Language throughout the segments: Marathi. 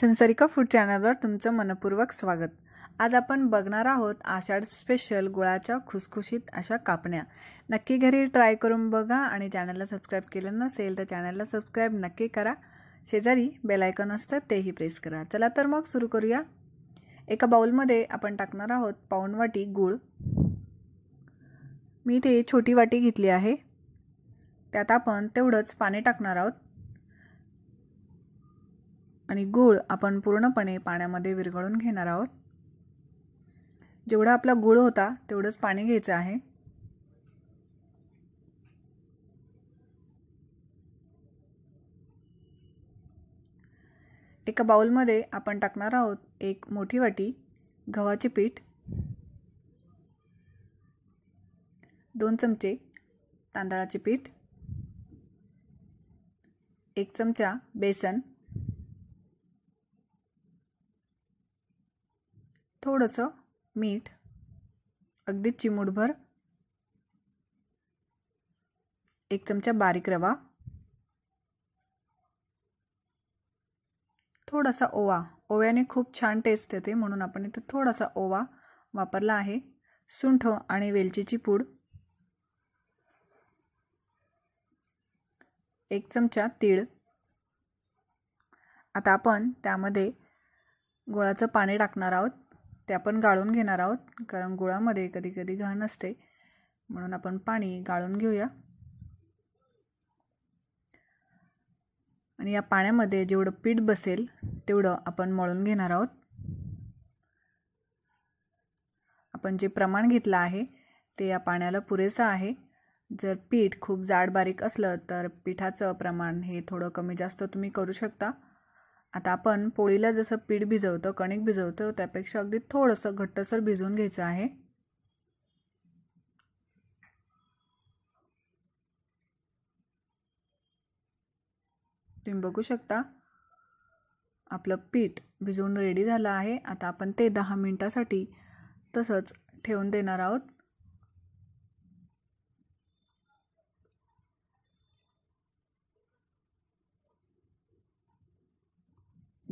संसारिका फूड चॅनलवर तुमचं मनपूर्वक स्वागत आज आपण बघणार आहोत आषाढ स्पेशल गुळाच्या खुसखुशीत अशा कापण्या नक्की घरी ट्राय करून बघा आणि चॅनलला सबस्क्राईब केलं नसेल तर चॅनलला सबस्क्राईब नक्की करा शेजारी बेलायकन असतं तेही प्रेस करा चला तर मग सुरू करूया एका बाऊलमध्ये आपण टाकणार आहोत पाऊण वाटी गूळ मी ते छोटी वाटी घेतली आहे त्यात आपण तेवढंच पाणी टाकणार आहोत आणि गूळ आपण पूर्णपणे पाण्यामध्ये विरघळून घेणार आहोत जेवढा आपला गूळ होता तेवढंच पाणी घ्यायचं आहे एका बाउलमध्ये आपण टाकणार आहोत एक मोठी वाटी गव्हाचे पीठ दोन चमचे तांदळाचे पीठ एक चमचा बेसन थोडंसं मीठ अगदी चिमूटभर एक चमचा बारीक रवा थोडासा ओवा ओव्याने खूप छान टेस्ट येते म्हणून आपण इथे थोडासा ओवा वापरला आहे सुंठ आणि वेलचीची पूड एक चमचा तीळ आता आपण त्यामध्ये गुळाचं पाणी टाकणार आहोत ते आपण गाळून घेणार आहोत कारण गुळामध्ये कधी कधी घाण असते म्हणून आपण पाणी गाळून घेऊया आणि या पाण्यामध्ये जेवढं पीठ बसेल तेवढं आपण मळून घेणार आहोत आपण जे प्रमाण घेतलं आहे ते या पाण्याला पुरेसं आहे जर पीठ खूप जाड बारीक असलं तर पिठाचं प्रमाण हे थोडं कमी जास्त तुम्ही करू शकता आता आपण पोळीला जसं पीठ भिजवतो कणिक भिजवतो त्यापेक्षा अगदी थोडंसं घट्टसर भिजवून घ्यायचं आहे तुम्ही बघू शकता आपलं पीठ भिजवून रेडी झालं आहे आता आपण ते दहा मिनटासाठी तसंच ठेवून देणार आहोत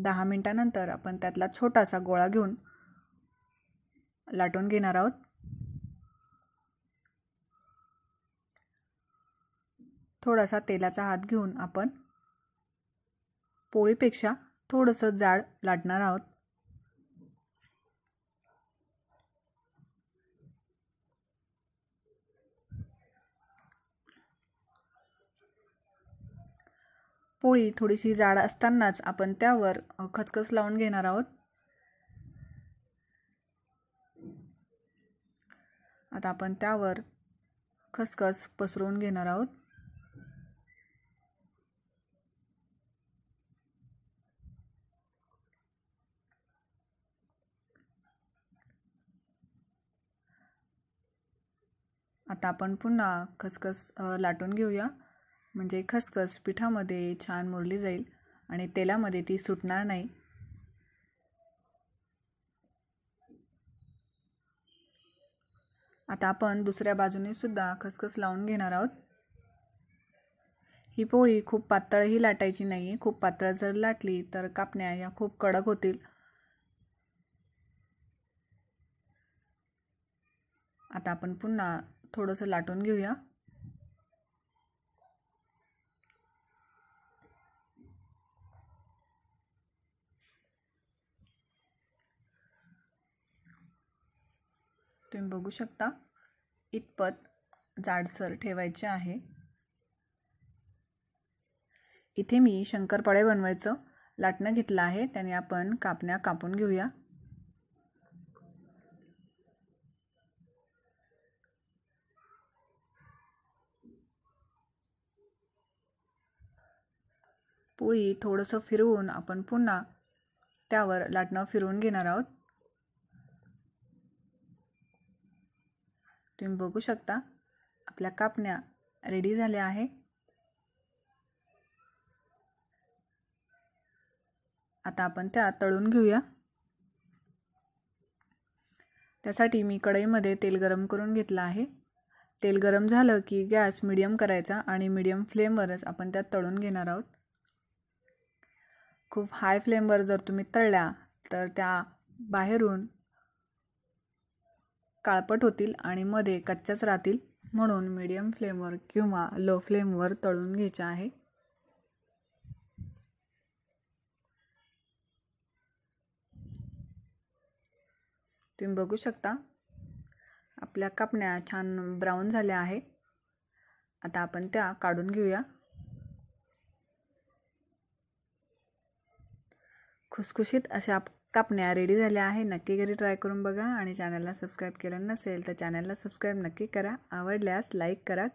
दहा मिनटानंतर आपण त्यातला छोटासा गोळा घेऊन लाटून घेणार आहोत थोडासा तेलाचा हात घेऊन आपण पोळीपेक्षा थोडंसं जाड लाटणार आहोत पोळी थोडीशी जाड असतानाच आपण त्यावर खचखस लावून घेणार आहोत आता आपण त्यावर खसखस पसरवून घेणार आहोत आता आपण पुन्हा खसखस लाटून घेऊया म्हणजे खसखस पिठामध्ये छान मुरली जाईल आणि तेलामध्ये ती सुटणार नाही आता आपण दुसऱ्या बाजूने सुद्धा खसखस लावून घेणार आहोत ही पोळी खूप पातळही लाटायची नाही आहे खूप पातळ जर लाटली तर कापण्या या खूप कडक होतील आता आपण पुन्हा थोडंसं लाटून घेऊया तुम्ही बघू शकता इतपत जाडसर ठेवायचे आहे इथे मी शंकरपाळे बनवायचं लाटणं घेतलं आहे त्याने आपण कापण्या कापून घेऊया पोळी थोडंसं फिरवून आपण पुन्हा त्यावर लाटणं फिरवून घेणार आहोत तुम्ही बघू शकता आपल्या कापण्या रेडी झाल्या आहे आता आपण त्या तळून घेऊया त्यासाठी मी कढईमध्ये तेल गरम करून घेतलं आहे तेल गरम झालं की गॅस मिडियम करायचा आणि मिडियम फ्लेमवरच आपण त्यात तळून घेणार आहोत खूप हाय फ्लेमवर जर तुम्ही तळल्या तर त्या बाहेरून काळपट होतील आणि मध्ये कच्च्याच राहतील म्हणून मीडियम फ्लेमवर किंवा लो फ्लेमवर तळून घ्यायच्या आहे तुम्ही बघू शकता आपल्या कापण्या छान ब्राऊन झाल्या आहे आता आपण त्या काढून घेऊया खुसखुशीत अशा कापण्या रेडी झाल्या आहे नक्की घरी ट्राय करून बघा आणि चॅनलला सबस्क्राईब केलं नसेल तर चॅनलला सबस्क्राईब नक्की करा आवडल्यास लाईक करा